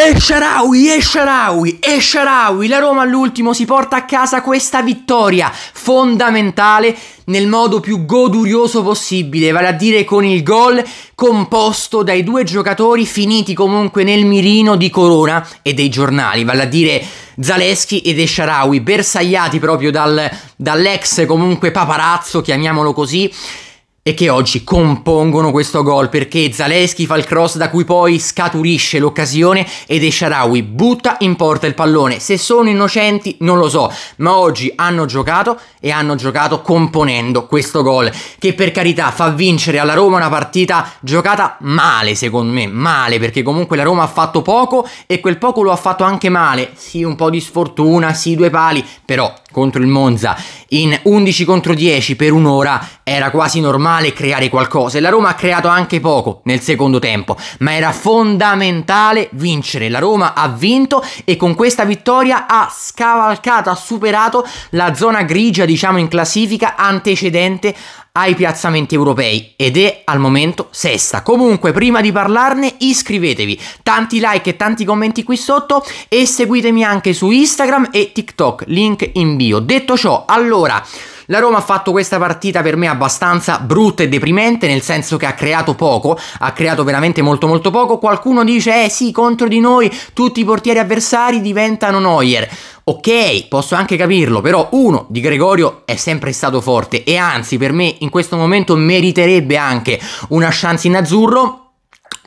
E Sharawi, e la Roma all'ultimo si porta a casa questa vittoria fondamentale nel modo più godurioso possibile, vale a dire con il gol composto dai due giocatori finiti comunque nel mirino di Corona e dei giornali, vale a dire Zaleschi ed Esharawi, bersagliati proprio dal, dall'ex comunque paparazzo, chiamiamolo così, e che oggi compongono questo gol perché Zaleschi fa il cross da cui poi scaturisce l'occasione ed Esharawi butta in porta il pallone. Se sono innocenti non lo so, ma oggi hanno giocato e hanno giocato componendo questo gol che per carità fa vincere alla Roma una partita giocata male secondo me, male perché comunque la Roma ha fatto poco e quel poco lo ha fatto anche male, sì un po' di sfortuna, sì due pali, però contro il Monza in 11 contro 10 per un'ora era quasi normale creare qualcosa e la Roma ha creato anche poco nel secondo tempo, ma era fondamentale vincere. La Roma ha vinto e con questa vittoria ha scavalcato, ha superato la zona grigia, diciamo in classifica antecedente ai piazzamenti europei ed è al momento sesta. Comunque, prima di parlarne, iscrivetevi, tanti like e tanti commenti qui sotto e seguitemi anche su Instagram e TikTok, link in bio. Detto ciò, allora la Roma ha fatto questa partita per me abbastanza brutta e deprimente, nel senso che ha creato poco, ha creato veramente molto molto poco. Qualcuno dice, eh sì, contro di noi tutti i portieri avversari diventano Neuer. Ok, posso anche capirlo, però uno di Gregorio è sempre stato forte e anzi per me in questo momento meriterebbe anche una chance in azzurro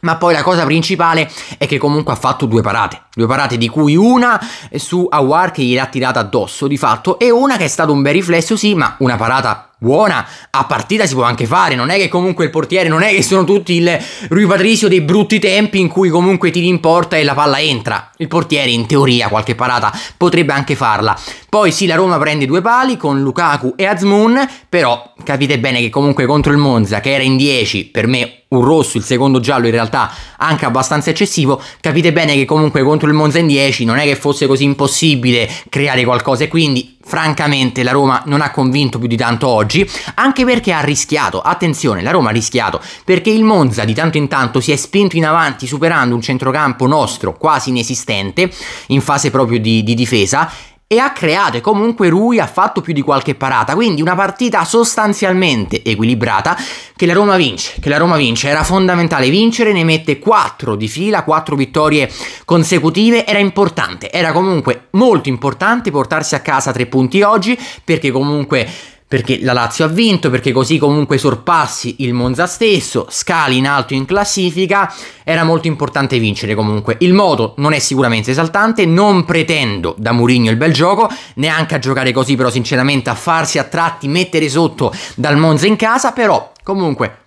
ma poi la cosa principale è che comunque ha fatto due parate, due parate di cui una su Awar che gliel'ha tirata addosso di fatto e una che è stato un bel riflesso sì, ma una parata buona a partita si può anche fare, non è che comunque il portiere, non è che sono tutti il Rui Patricio dei brutti tempi in cui comunque ti in e la palla entra. Il portiere in teoria qualche parata potrebbe anche farla. Poi sì, la Roma prende due pali con Lukaku e Azmoun, però capite bene che comunque contro il Monza, che era in 10, per me un rosso, il secondo giallo in realtà anche abbastanza eccessivo, capite bene che comunque contro il Monza in 10 non è che fosse così impossibile creare qualcosa e quindi francamente la Roma non ha convinto più di tanto oggi, anche perché ha rischiato, attenzione, la Roma ha rischiato, perché il Monza di tanto in tanto si è spinto in avanti superando un centrocampo nostro quasi inesistente in fase proprio di, di difesa e a create comunque lui ha fatto più di qualche parata, quindi una partita sostanzialmente equilibrata che la Roma vince, che la Roma vince, era fondamentale vincere, ne mette 4 di fila, 4 vittorie consecutive, era importante, era comunque molto importante portarsi a casa 3 punti oggi perché comunque perché la Lazio ha vinto, perché così comunque sorpassi il Monza stesso, scali in alto in classifica, era molto importante vincere comunque. Il modo non è sicuramente esaltante, non pretendo da Murigno il bel gioco, neanche a giocare così però sinceramente a farsi a tratti mettere sotto dal Monza in casa, però comunque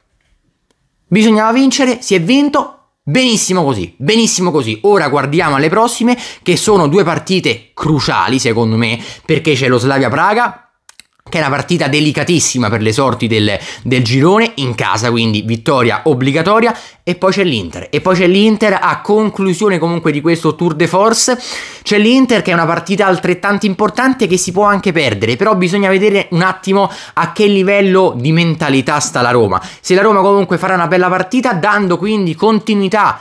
bisognava vincere, si è vinto, Benissimo così, benissimo così. Ora guardiamo alle prossime che sono due partite cruciali secondo me perché c'è lo Slavia Praga che è una partita delicatissima per le sorti del, del, girone in casa, quindi vittoria obbligatoria e poi c'è l'Inter. E poi c'è l'Inter a conclusione comunque di questo tour de force. C'è l'Inter che è una partita altrettanto importante che si può anche perdere, però bisogna vedere un attimo a che livello di mentalità sta la Roma. Se la Roma comunque farà una bella partita dando quindi continuità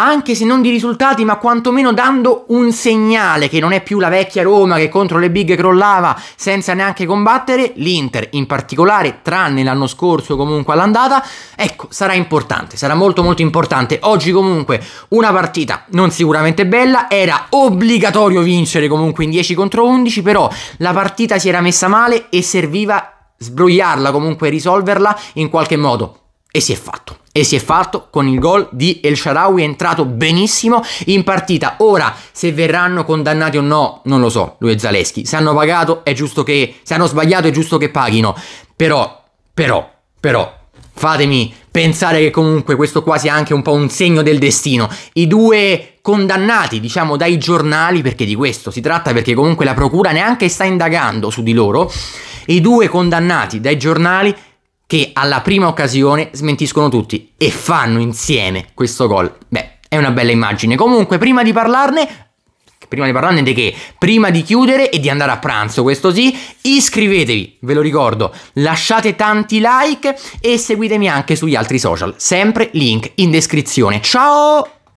anche se non di risultati, ma quantomeno dando un segnale che non è più la vecchia Roma che contro le big crollava senza neanche combattere, l'Inter in particolare, tranne l'anno scorso comunque all'andata, ecco, sarà importante, sarà molto molto importante. Oggi comunque una partita non sicuramente bella, era obbligatorio vincere comunque in 10 contro 11, però la partita si era messa male e serviva sbrogliarla, comunque risolverla in qualche modo. E si è fatto. E si è fatto con il gol di El Sharawi, è entrato benissimo in partita. Ora, se verranno condannati o no, non lo so, lui e Zaleschi. Se hanno pagato è giusto che... Se hanno sbagliato è giusto che paghino. Però, però, però, fatemi pensare che comunque questo qua sia anche un po' un segno del destino. I due condannati, diciamo, dai giornali, perché di questo si tratta, perché comunque la procura neanche sta indagando su di loro, i due condannati dai giornali che alla prima occasione smentiscono tutti e fanno insieme questo gol. Beh, è una bella immagine. Comunque, prima di parlarne, prima di parlarne di che, prima di chiudere e di andare a pranzo, questo sì, iscrivetevi, ve lo ricordo, lasciate tanti like e seguitemi anche sugli altri social, sempre link in descrizione. Ciao!